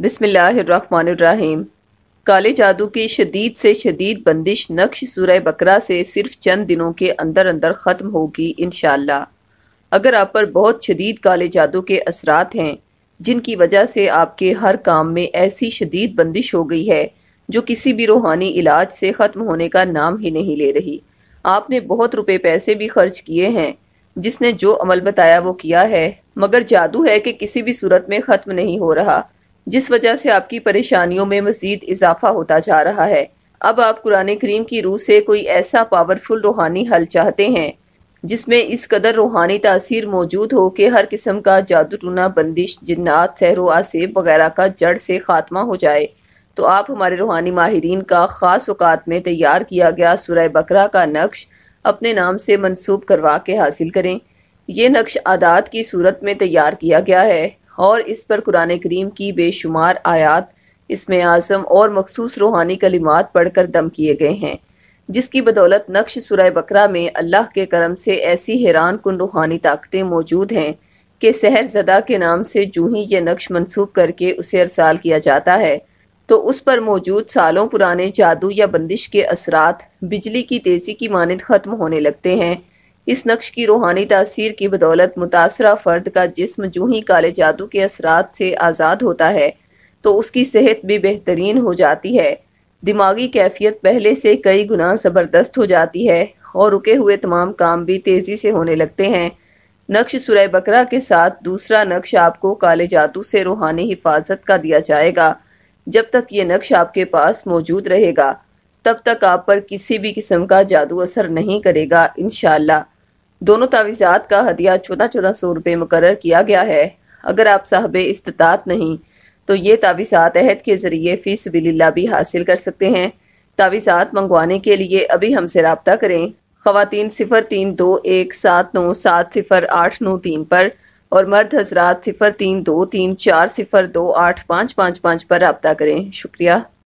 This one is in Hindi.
बिसमीम काले जादू की शदीद से शदीद बंदिश नक्श सूरह बकरा से सिर्फ चंद दिनों के अंदर अंदर ख़त्म होगी इन अगर आप पर बहुत शदीद काले जादू के असरात हैं जिनकी वजह से आपके हर काम में ऐसी शदीद बंदिश हो गई है जो किसी भी रूहानी इलाज से ख़त्म होने का नाम ही नहीं ले रही आपने बहुत रुपये पैसे भी खर्च किए हैं जिसने जो अमल बताया वो किया है मगर जादू है कि किसी भी सूरत में ख़त्म नहीं हो रहा जिस वजह से आपकी परेशानियों में मज़ीद इजाफा होता जा रहा है अब आप कुरान करीम की रूह से कोई ऐसा पावरफुल रूहानी हल चाहते हैं जिसमें इस कदर रूहानी तासीर मौजूद हो कि हर किस्म का जादू टूना बंदिश जन्नात सहरो आसेब वगैरह का जड़ से खात्मा हो जाए तो आप हमारे रूहानी माहरीन का ख़ास अवकात में तैयार किया गया सुरह बकरा का नक्श अपने नाम से मनसूब करवा के हासिल करें यह नक्श आदात की सूरत में तैयार किया गया है और इस पर कुरान करीम की बेशुमार आयात इसमें आज़म और मखसूस रूहानी कलिमात पढ़कर दम किए गए हैं जिसकी बदौलत नक्श सुरह बकरा में अल्लाह के करम से ऐसी हैरान कन रूहानी ताकतें मौजूद हैं कि सहर जदा के नाम से जूँ ही ये नक्श मनसूख करके उसे अरसाल किया जाता है तो उस पर मौजूद सालों पुराने जादू या बंदिश के असरात बिजली की तेज़ी की मानद ख़त्म होने लगते हैं इस नक्श की रूहानी तासीर की बदौलत मुतासर फ़र्द का जिस्म जूँ ही काले जादू के असरात से आज़ाद होता है तो उसकी सेहत भी बेहतरीन हो जाती है दिमागी कैफियत पहले से कई गुना ज़बरदस्त हो जाती है और रुके हुए तमाम काम भी तेज़ी से होने लगते हैं नक्श सुरह बकरा के साथ दूसरा नक्श आपको काले जादू से रूहानी हिफाजत का दिया जाएगा जब तक ये नक्श आपके पास मौजूद रहेगा तब तक आप पर किसी भी किस्म का जादू असर नहीं करेगा इन दोनों तावीज़ात का हदिया चौदह चौदह सौ रुपये मुकर किया गया है अगर आप साहब इस्तात नहीं तो ये तावीज़ात अहद के ज़रिए फ़ीस बिल्ला भी हासिल कर सकते हैं तावीज़ात मंगवाने के लिए अभी हमसे रबता करें खातन सिफ़र तीन दो एक सात नौ सात सिफ़र आठ नौ तीन पर और मर्द हजरात सिफ़र तीन दो तीन चार सिफ़र दो आठ पाँच पाँच पाँच पर रबता करें शुक्रिया